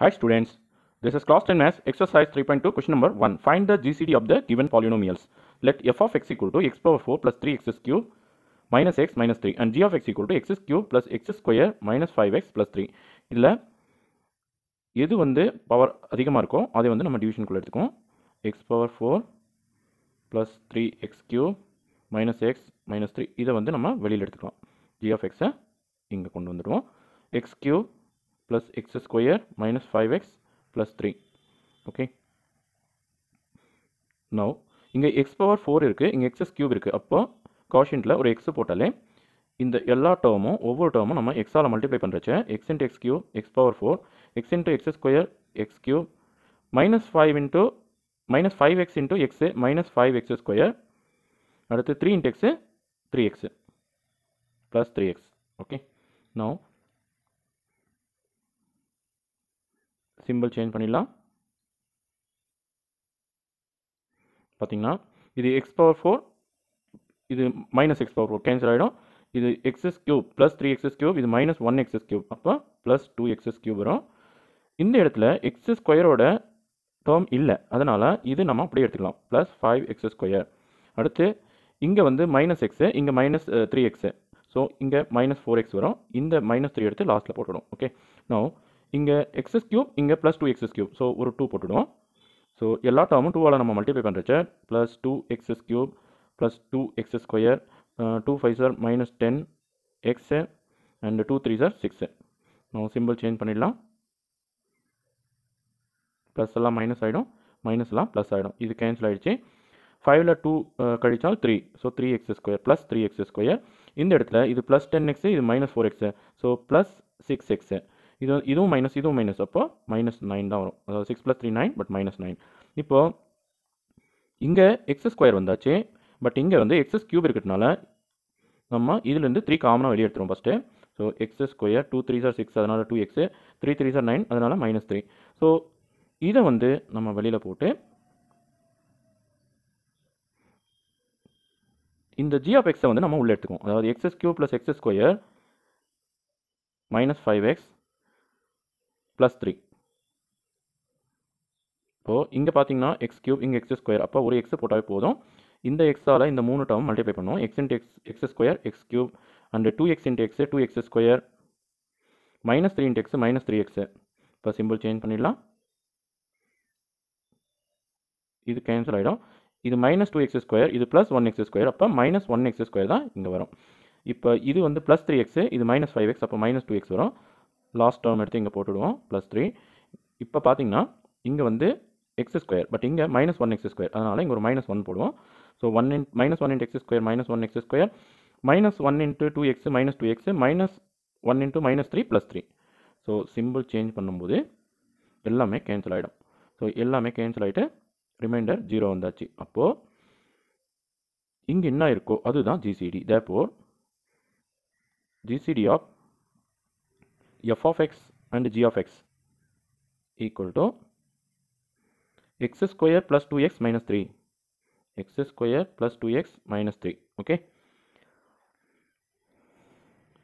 Hi students, this is class 10 maths exercise 3.2 question number 1. Find the GCD of the given polynomials. Let f of x equal to x power 4 plus 3x cube minus x minus 3 and g of x equal to x cube plus x square minus 5x plus 3. இதில் எது வந்து power அதிகமாக இருக்கோ அதை வந்து நம்ம division எடுத்துக்கோம் எடுத்துக்கும் x power 4 plus 3x cube minus x minus 3 இதை வந்து நம்ம வெளியில் எடுத்துக்கும் g of x இங்க கொண்டு வந்துடுவோம் x cube plus x square minus 5x plus 3 okay now இங்கே x power 4 இருக்குது இங்கே x cube இருக்குது அப்போ காஷியன்ட்டில் ஒரு x போட்டாலே இந்த எல்லா டேர்மும் ஒவ்வொரு டோமும் நம்ம எக்ஸால் மல்டிப்ளை பண்ணுறச்சு x into x cube x power four x into x square x cube minus five into minus five x into x minus five x அடுத்து three into x three plus plus three x okay simple change பண்ணிடலாம் பார்த்திங்கன்னா இது x power four இது minus x power four cancel ஆகிடும் இது x's cube plus three x's cube இது minus one x's cube அப்போ plus two x's cube வரும் இந்த இடத்துல எக்ஸ் ஸ்கொயரோட டேர்ம் இல்லை அதனால் இது நம்ம அப்படியே எடுத்துக்கலாம் ப்ளஸ் ஃபைவ் எக்ஸ் ஸ்கொயர் அடுத்து இங்கே வந்து மைனஸ் எக்ஸு இங்கே மைனஸ் த்ரீ எக்ஸு ஸோ இங்கே மைனஸ் ஃபோர் எக்ஸ் வரும் இந்த மைனஸ் த்ரீ எடுத்து லாஸ்ட்டில் போட்டுவிடும் ஓகே நோ இங்கே எக்ஸஸ் கியூப் இங்கே plus two x's cube so ஒரு டூ போட்டுவிடுவோம் ஸோ எல்லா டேர்மும் டூவால் நம்ம மல்டிப்ளை பண்ணுறச்சு plus two x's cube plus two x square two five சார் minus ten x and two three sir six நம்ம சிம்பிள் சேஞ்ச் பண்ணிடலாம் ப்ளஸ் எல்லாம் மைனஸ் ஆகிடும் மைனஸ்லாம் ப்ளஸ் ஆகிடும் இது கேன்சல் ஆகிடுச்சு ஃபைவ்ல டூ கழித்தால் three so three x square plus three x square இந்த இடத்துல இது ப்ளஸ் டென் எக்ஸு இது minus four x so plus six x இது இதுவும் மைனஸ் இதுவும் மைனஸ் அப்போது மைனஸ் நைன் தான் வரும் அதாவது six plus three nine but minus nine இப்போது இங்கே எக்ஸ் ஸ்கொயர் வந்தாச்சு பட் இங்கே வந்து எக்ஸஸ் கியூப் இருக்கிறதுனால நம்ம இதுலேருந்து த்ரீ காமனாக வெளியே எடுத்துரும் first so x square two three சார் சிக்ஸ் அதனால் டூ எக்ஸு த்ரீ த்ரீ சார் நைன் அதனால் மைனஸ் த்ரீ ஸோ இதை வந்து நம்ம வெளியில் போட்டு இந்த ஜி ஆஃப் எக்ஸை வந்து நம்ம உள்ளே எடுத்துக்குவோம் அதாவது x's cube plus x square minus five x plus three இப்போது இங்கே பார்த்தீங்கன்னா x cube இங்கே x ஸ்கொயர் அப்போ ஒரு x போட்டாவே போதும் இந்த ஆல இந்த மூணு டேர்ம் மல்டிப்ளை பண்ணுவோம் x into x x square x and two x x 2x two minus square minus three into x minus three இப்போ சிம்பிள் சேஞ்ச் பண்ணிடலாம் இது கேன்சல் ஆகிடும் இது மைனஸ் டூ எக்ஸ் ஸ்கொயர் இது ப்ளஸ் ஒன் square ஸ்கொயர் அப்போ minus one x square தான் இங்கே வரும் இப்போ இது வந்து plus த்ரீ இது மைனஸ் ஃபைவ் எக்ஸ் அப்போ மைனஸ் டூ எக்ஸ் வரும் லாஸ்ட் டேர்ம் எடுத்து இங்கே போட்டுடுவோம் ப்ளஸ் த்ரீ இப்போ பார்த்தீங்கன்னா இங்கே வந்து எக்ஸ் ஸ்கொயர் பட் இங்கே மைனஸ் ஒன் எக்ஸ் ஸ்கொயர் அதனால் இங்கே ஒரு மைனஸ் ஒன் போடுவோம் so one in minus one into x square minus one x square minus one into two x minus two x minus one into minus three plus three so simple change பண்ணும்போது எல்லாமே cancel ஆகிடும் so எல்லாமே cancel ஆகிட்டு reminder zero வந்தாச்சு அப்போது இங்கே என்ன இருக்கோ அதுதான் GCD therefore GCD of f of x and g of x equal to x square plus 2x minus 3 x square plus 2x minus 3 okay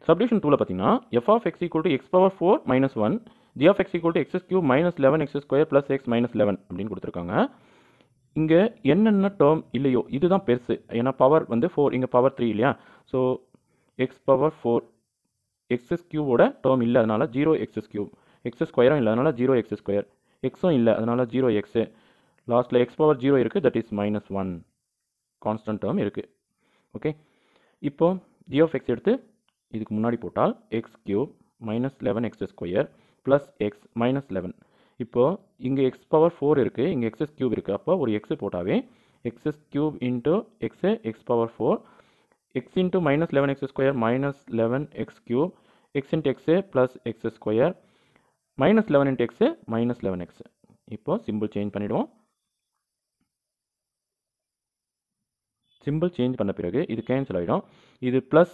subdivision டூவில் பார்த்தீங்கன்னா f of x equal to x power four minus one g of x equal to x cube minus eleven x square plus x minus eleven அப்படின்னு கொடுத்துருக்காங்க இங்கே என்னென்ன term இல்லையோ இதுதான் பெருசு ஏன்னா பவர் வந்து ஃபோர் இங்கே பவர் த்ரீ இல்லையா so x power four x's கியூவோட டேர்ம் இல்லை அதனால் ஜீரோ எக்ஸஸ் கியூப் எக்ஸ் ஸ்கொயரும் இல்லை அதனால் ஜீரோ எக்ஸ் ஸ்கொயர் எக்ஸும் இல்லை அதனால் ஜீரோ x லாஸ்ட்டில் எக்ஸ் பவர் ஜீரோ இருக்குது that is minus one constant term இருக்குது ஓகே இப்போது ஜி of x எடுத்து இதுக்கு முன்னாடி போட்டால் x cube minus eleven x square plus x minus eleven இப்போது இங்கே எக்ஸ் பவர் ஃபோர் இருக்குது இங்கே எக்ஸஸ் cube இருக்குது அப்போ ஒரு x போட்டாவே x's cube into x x power four x into minus 11x square minus 11x cube x into x plus x square minus 11 into x minus 11x இப்போ symbol change பண்ணிடுவோம் symbol change பண்ண பிறகு இது cancel ஆகிடும் இது plus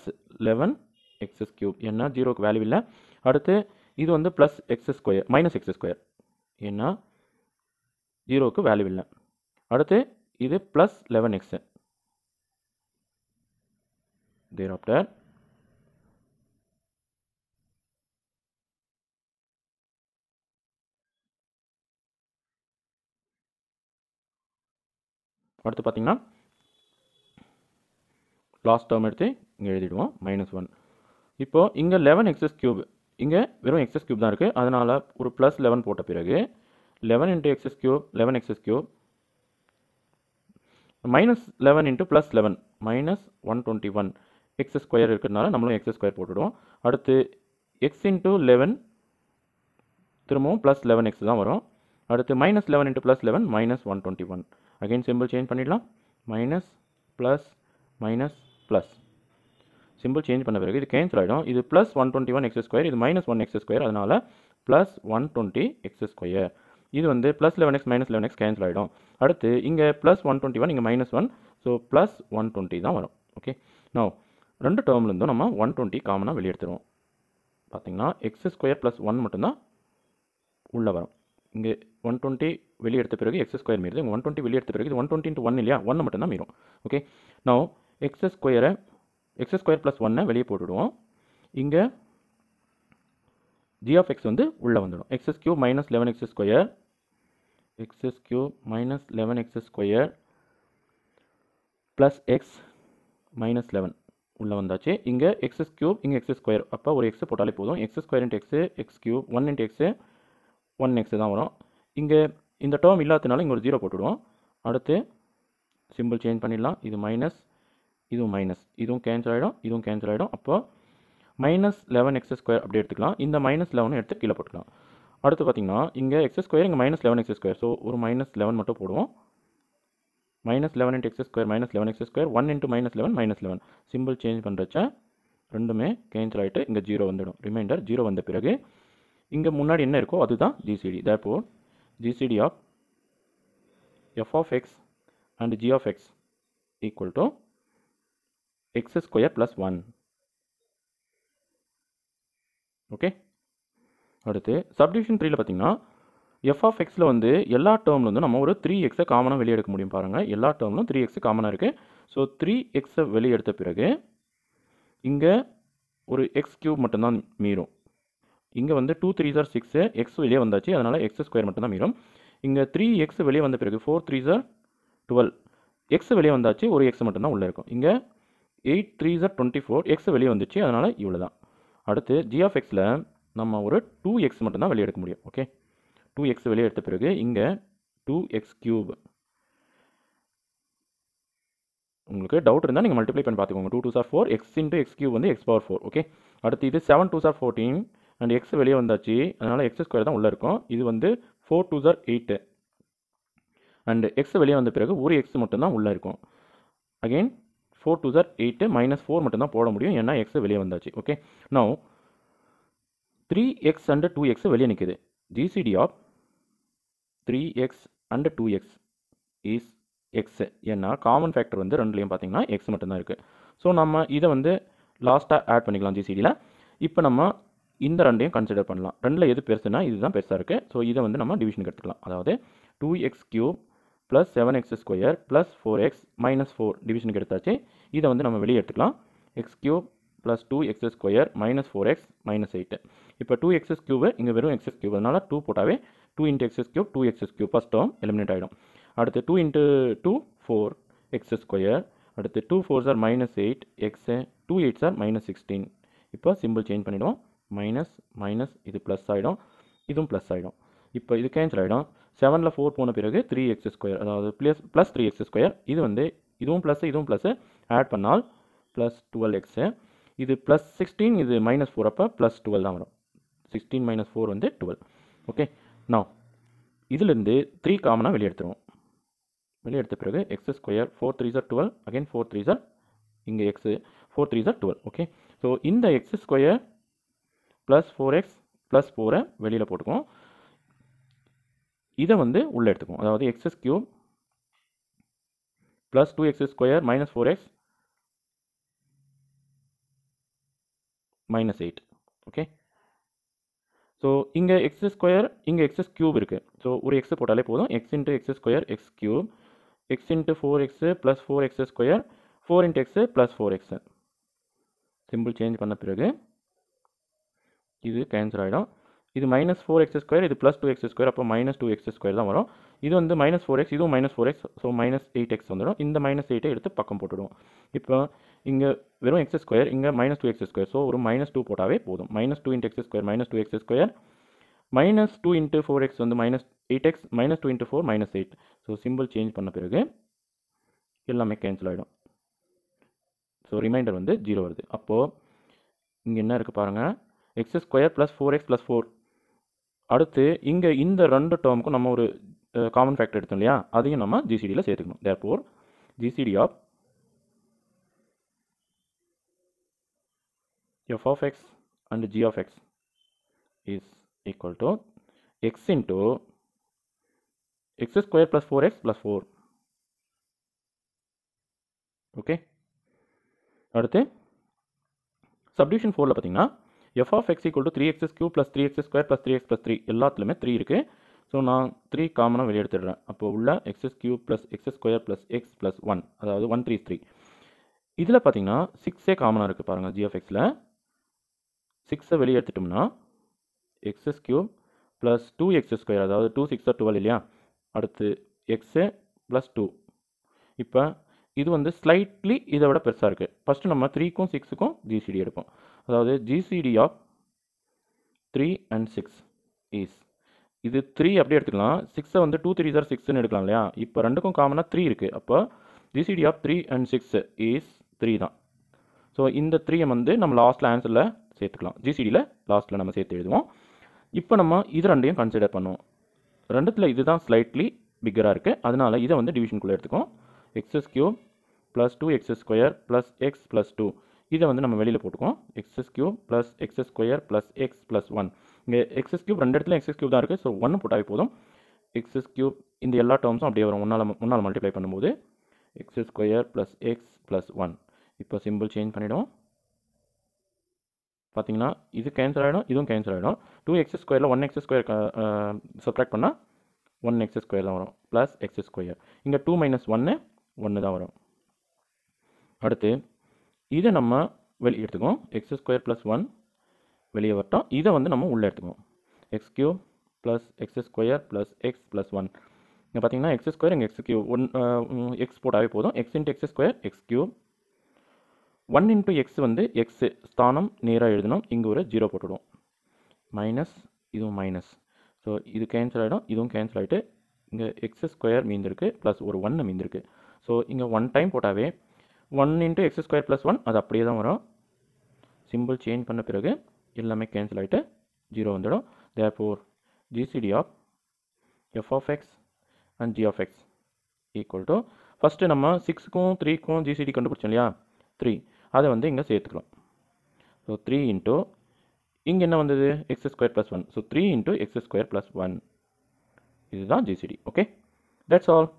11x cube என்ன 0 value value அடுத்து இது வந்து plus x square minus x square என்ன 0 value வேல்யூ அடுத்து இது plus 11x thereafter. அடுத்து பார்த்திங்கன்னா லாஸ்ட் டேர்ம் எடுத்து இங்கே எழுதிடுவோம் மைனஸ் ஒன் இப்போது இங்கே லெவன் எக்ஸஸ் கியூப் இங்கே வெறும் எக்ஸஸ் கியூப் தான் இருக்குது அதனால் ஒரு ப்ளஸ் லெவன் போட்ட பிறகு eleven into x's cube eleven x's cube minus eleven into plus eleven minus one twenty one x square இருக்கிறதுனால நம்மளும் எக்ஸ் ஸ்கொயர் போட்டுவிடுவோம் அடுத்து எக்ஸ் இன்ட்டு லெவன் திரும்பவும் ப்ளஸ் லெவன் எக்ஸ் தான் வரும் அடுத்து minus eleven into plus eleven minus one twenty one again simple change பண்ணிடலாம் minus plus minus plus simple change பண்ண பிறகு இது கேன்சல் ஆகிடும் இது plus one twenty one x square இது மைனஸ் ஒன் எக்ஸ் ஸ்கொயர் அதனால் plus one twenty x square இது வந்து plus eleven x minus eleven x cancel ஆகிடும் அடுத்து இங்கே ப்ளஸ் ஒன் டுவெண்ட்டி ஒன் இங்கே minus one so plus one twenty தான் வரும் ஓகே நோ ரெண்டு டேர்ம்லேருந்தும் நம்ம ஒன் டுவெண்ட்டி காமனாக வெளியெடுத்துருவோம் பார்த்திங்கன்னா எக்ஸ் ஸ்கொயர் ப்ளஸ் ஒன் மட்டும்தான் உள்ளே வரும் இங்கே ஒன் டுவெண்ட்டி வெளியே எடுத்த பிறகு எக்ஸ் ஸ்கொயர் மீறுது ஒன் டுவெண்ட்டி வெளியே எடுத்த பிறகு இது ஒன் டுவெண்ட்டி ஒன் இல்லையா ஒன்று மட்டும்தான் மீறும் ஓகே நான் எக்ஸ் ஸ்கொயரை எக்ஸ் ஸ்கொயர் ப்ளஸ் ஒன்னை வெளியே போட்டுவிடுவோம் இங்கே ஜி ஆஃப் எக்ஸ் வந்து உள்ளே வந்துடும் x's cube minus eleven x square x's cube minus eleven x square plus x minus eleven உள்ளே வந்தாச்சு இங்கே எக்ஸ் கியூப் இங்கே எக்ஸ் ஸ்கொயர் அப்போ ஒரு எக்ஸ் போட்டாலே போதும் x square into x x cube one into x one x தான் வரும் இங்கே இந்த டேர்ம் இல்லாதனால இங்கே ஒரு ஜீரோ போட்டுடுவோம் அடுத்து சிம்பிள் சேஞ்ச் பண்ணிடலாம் இது மைனஸ் இதுவும் மைனஸ் இதுவும் கேன்சல் ஆகிடும் இதுவும் கேன்சல் ஆகிடும் அப்போ மைனஸ் லெவன் எக்ஸ் ஸ்கொயர் அப்படி எடுத்துக்கலாம் இந்த மைனஸ் லெவனும் எடுத்து கீழே போட்டுக்கலாம் அடுத்து பார்த்திங்கன்னா இங்கே எக்ஸ் ஸ்கொயர் இங்கே minus eleven x square so ஒரு மைனஸ் லெவன் மட்டும் போடுவோம் minus eleven into x square minus eleven x square one into minus eleven minus eleven simple change பண்ணுறச்சா ரெண்டுமே கேன்சல் ஆகிட்டு இங்கே ஜீரோ வந்துடும் ரிமைண்டர் ஜீரோ வந்த பிறகு இங்கே முன்னாடி என்ன இருக்கோ அதுதான் GCD therefore GCD of f of x and g of x equal to x square plus one okay அடுத்து சப்டிவிஷன் த்ரீயில் பார்த்தீங்கன்னா எஃப் ஆஃப் எக்ஸில் வந்து எல்லா டேர்ம்ல வந்து நம்ம ஒரு த்ரீ எக்ஸை காமனாக வெளியே எடுக்க முடியும் பாருங்கள் எல்லா டேர்ம்லும் த்ரீ எக்ஸ் காமனாக இருக்குது ஸோ த்ரீ எக்ஸை வெளியே எடுத்த பிறகு இங்கே ஒரு எக்ஸ் கியூப் மட்டும்தான் மீறும் இங்கே வந்து two three sir six x வெளியே வந்தாச்சு அதனால் எக்ஸ் ஸ்கொயர் தான் மீறும் இங்கே த்ரீ எக்ஸ் வெளியே வந்த பிறகு four three are twelve x வெளியே வந்தாச்சு ஒரு எக்ஸ் மட்டும்தான் உள்ளே இருக்கும் இங்கே eight three are twenty four x வெளியே வந்துச்சு அதனால் இவ்வளோ தான் அடுத்து ஜி நம்ம ஒரு டூ எக்ஸ் மட்டும்தான் வெளியே எடுக்க முடியும் ஓகே டூ எக்ஸ் வெளியே எடுத்த பிறகு இங்கே டூ எக்ஸ் கியூப் உங்களுக்கு டவுட் இருந்தால் நீங்கள் மல்டிப்ளை பண்ணி பார்த்துக்கோங்க two two are four x into x cube வந்து எக்ஸ் பவர் ஃபோர் ஓகே அடுத்து இது seven two are fourteen and x வெளியே வந்தாச்சு அதனால் எக்ஸ் ஸ்கொயர் தான் உள்ளே இருக்கும் இது வந்து four two are eight and x வெளியே வந்த பிறகு ஒரு எக்ஸ் மட்டும்தான் உள்ளே இருக்கும் again four two are eight minus four மட்டும்தான் போட முடியும் ஏன்னா எக்ஸ் வெளியே வந்தாச்சு ஓகே நான் three x and two x வெளியே நிற்குது GCD of three x and two x is x ஏன்னா காமன் ஃபேக்டர் வந்து ரெண்டுலேயும் பார்த்தீங்கன்னா எக்ஸ் மட்டும்தான் இருக்குது ஸோ நம்ம இதை வந்து லாஸ்ட்டாக ஆட் பண்ணிக்கலாம் ஜிசிடியில் இப்போ நம்ம இந்த ரெண்டையும் கன்சிடர் பண்ணலாம் ரெண்டில் எது பெருசுனா இதுதான் பெருசாக இருக்குது ஸோ இதை வந்து நம்ம டிவிஷனுக்கு எடுத்துக்கலாம் அதாவது two x cube plus seven x square plus four x minus four டிவிஷனுக்கு எடுத்தாச்சு இதை வந்து நம்ம வெளியே எடுத்துக்கலாம் x cube plus two x square minus four x minus eight இப்போ டூ எக்ஸஸ் கியூபு இங்கே வெறும் எக்ஸஸ் கியூப் அதனால் டூ போட்டாவே two into x's cube two x's cube first term eliminate ஆகிடும் அடுத்து two into two four x square அடுத்து two four are minus eight x two eight are minus sixteen இப்போ simple change பண்ணிவிடும் minus minus இது plus ஆகிடும் இதுவும் plus ஆகிடும் இப்போ இது கேன்சல் ஆகிடும் செவனில் ஃபோர் போன பிறகு த்ரீ எக்ஸ் ஸ்கொயர் அதாவது plus plus three x square இது வந்து இதுவும் ப்ளஸ் இதுவும் ப்ளஸ்ஸு ஆட் பண்ணால் ப்ளஸ் டுவெல் எக்ஸு இது ப்ளஸ் சிக்ஸ்டீன் இது மைனஸ் ஃபோர் அப்போ ப்ளஸ் டுவெல் தான் வரும் சிக்ஸ்டீன் மைனஸ் ஃபோர் வந்து டுவெல் ஓகே நோ இதிலிருந்து த்ரீ காமனாக வெளியெடுத்துருவோம் வெளியெடுத்த பிறகு x square four three are twelve again four three are இங்கே x four three are twelve okay so இந்த x square plus four x plus ஃபோரை வெளியில் போட்டுக்குவோம் இதை வந்து உள்ளே எடுத்துக்குவோம் அதாவது x cube plus two x square minus four x minus eight okay so இங்கே எக்ஸ் ஸ்கொயர் இங்கே எக்ஸஸ் க்யூப் இருக்குது ஸோ ஒரு எக்ஸ் போட்டாலே போதும் x into x square x cube x into four x plus four x square four into x plus four x simple change பண்ண பிறகு இது cancel ஆகிடும் இது மைனஸ் ஃபோர் எக்ஸ் ஸ்கொயர் இது ப்ளஸ் டூ எக்ஸ் ஸ்கொயர் அப்போ minus two x square தான் வரும் இது வந்து மைனஸ் ஃபோர் எக்ஸ் இதுவும் minus four x so minus eight x வந்துடும் இந்த மைனஸ் எயிட்டை எடுத்து பக்கம் போட்டுவிடுவோம் இப்போ இங்கே வெறும் எக்ஸ் ஸ்கொயர் இங்கே minus two x square so ஒரு மைனஸ் டூ போட்டாவே போதும் minus two into x square minus two x square minus two into four x வந்து minus eight x minus two into four minus eight so simple change பண்ண பிறகு எல்லாமே cancel ஆகிடும் so remainder வந்து zero வருது அப்போது இங்கே என்ன இருக்குது பாருங்கள் x square plus four x plus four அடுத்து இங்கே இந்த ரெண்டு டேர்முக்கும் நம்ம ஒரு காமன் ஃபேக்டர் எடுத்தோம் இல்லையா அதையும் நம்ம ஜிசிடியில் சேர்த்துக்கணும் for GCD of of x and g of x is equal to x x x square square four x plus four okay அடுத்து சப்டிவிஷன் ஃபோரில் பார்த்தீங்கன்னா f of x equal to three x cube plus three x square plus three x plus three எல்லாத்துலேயுமே three இருக்குது so நான் three காமனாக வெளியே எடுத்துடுறேன் அப்போ உள்ள x cube plus x square plus x plus one அதாவது ஒன் த்ரீ த்ரீ இதில் பார்த்தீங்கன்னா சிக்ஸே காமனாக இருக்குது பாருங்கள் ஜிஎஃப்எக்ஸில் சிக்ஸை வெளியே எடுத்துட்டோம்னா x's cube plus two x square அதாவது டூ சிக்ஸ் டுவெல் இல்லையா அடுத்து எக்ஸு ப்ளஸ் டூ இப்போ இது வந்து ஸ்லைட்லி இதை விட பெருசாக இருக்குது ஃபஸ்ட்டு நம்ம த்ரீக்கும் சிக்ஸுக்கும் ஜிசிடி எடுப்போம் அதாவது GCD of three and six is இது த்ரீ அப்படி எடுத்துக்கலாம் சிக்ஸை வந்து டூ த்ரீ சார் சிக்ஸ்னு எடுக்கலாம் இல்லையா இப்போ ரெண்டுக்கும் காமனாக த்ரீ இருக்குது அப்போ GCD of three and six is three தான் ஸோ இந்த த்ரீயை வந்து நம்ம லாஸ்ட்டில் ஆன்சரில் சேர்த்துக்கலாம் ஜிசிடியில் லாஸ்ட்டில் நம்ம சேர்த்து எழுதுவோம் இப்போ நம்ம இது ரெண்டையும் கன்சிடர் பண்ணுவோம் ரெண்டுத்தில் இது தான் ஸ்லைட்லி பிக்கராக இருக்குது அதனால் இதை வந்து டிவிஷனுக்குள்ளே எடுத்துக்கோம் x's cube plus two x square plus x plus two இதை வந்து நம்ம வெளியில் போட்டுக்கோம் x's cube plus x's square plus x plus one இங்கே எக்ஸஸ் கியூப் ரெண்டு இடத்துல எக்ஸஸ் கியூப் தான் இருக்குது ஸோ ஒன்று போட்டாவே போதும் எக்ஸஸ் கியூப் இந்த எல்லா டேர்ம்ஸும் அப்படியே வரும் ஒன்றால் ஒன்றால் மல்டிப்ளை பண்ணும்போது x's square plus x plus one இப்போ சிம்பிள் சேஞ்ச் பண்ணிவிடும் பார்த்தீங்கன்னா இது கேன்சல் ஆகிடும் இதுவும் கேன்சல் ஆகிடும் டூ எக்ஸ் ஸ்கொயரில் ஒன் எக்ஸ் ஸ்கொயர் சப்ராக்ட் பண்ணால் ஒன் எக்ஸ் ஸ்கொயர் தான் வரும் ப்ளஸ் எக்ஸ் ஸ்கொயர் இங்கே டூ மைனஸ் ஒன்று ஒன்று தான் வரும் அடுத்து இதை நம்ம வெளியே எடுத்துக்குவோம் எக்ஸ் ஸ்கொயர் ப்ளஸ் ஒன் வெளியே வரட்டும் இதை வந்து நம்ம உள்ளே எடுத்துக்குவோம் x cube plus x square plus x plus one இங்கே பார்த்தீங்கன்னா எக்ஸ் ஸ்கொயர் இங்கே எக்ஸ் கியூ ஒன் எக்ஸ் போட்டாவே போதும் x into x square x cube one into x வந்து எக்ஸ் ஸ்தானம் நேராக எழுதணும் இங்கே ஒரு ஜீரோ போட்டுவிடுவோம் மைனஸ் இதுவும் மைனஸ் ஸோ இது கேன்சல் ஆகிடும் இதுவும் கேன்சல் ஆகிட்டு இங்கே எக்ஸ் ஸ்கொயர் மீந்திருக்கு ப்ளஸ் ஒரு ஒன்று மீந்திருக்கு ஸோ இங்கே ஒன் டைம் போட்டாவே one into x square plus one அது அப்படியே தான் வரும் சிம்பிள் சேஞ்ச் பண்ண பிறகு எல்லாமே கேன்சல் ஆகிட்டு ஜீரோ வந்துடும் therefore GCD of f of x and g of x equal to first நம்ம சிக்ஸ்க்கும் த்ரீக்கும் ஜிசிடி கண்டுபிடிச்சோம் இல்லையா த்ரீ அதை வந்து இங்கே சேர்த்துக்கிறோம் ஸோ த்ரீ இன்ட்டு இங்கே என்ன வந்தது x square plus one so three into x square plus one இதுதான் ஜிசிடி ஓகே தட்ஸ் ஆல்